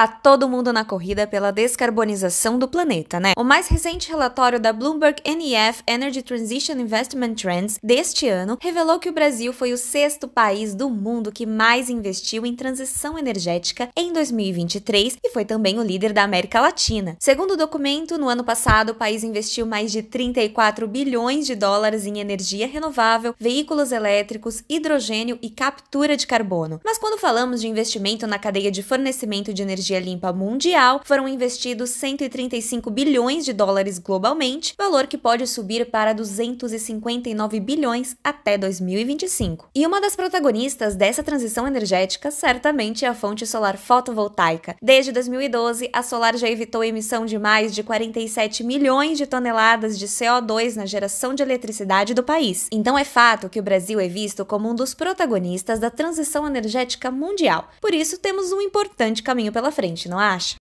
Tá todo mundo na corrida pela descarbonização do planeta, né? O mais recente relatório da Bloomberg NEF Energy Transition Investment Trends deste ano revelou que o Brasil foi o sexto país do mundo que mais investiu em transição energética em 2023 e foi também o líder da América Latina. Segundo o documento, no ano passado o país investiu mais de 34 bilhões de dólares em energia renovável, veículos elétricos, hidrogênio e captura de carbono. Mas quando falamos de investimento na cadeia de fornecimento de energia energia limpa mundial, foram investidos 135 bilhões de dólares globalmente, valor que pode subir para 259 bilhões até 2025. E uma das protagonistas dessa transição energética certamente é a fonte solar fotovoltaica. Desde 2012, a Solar já evitou a emissão de mais de 47 milhões de toneladas de CO2 na geração de eletricidade do país. Então é fato que o Brasil é visto como um dos protagonistas da transição energética mundial. Por isso, temos um importante caminho pela frente frente, não acha?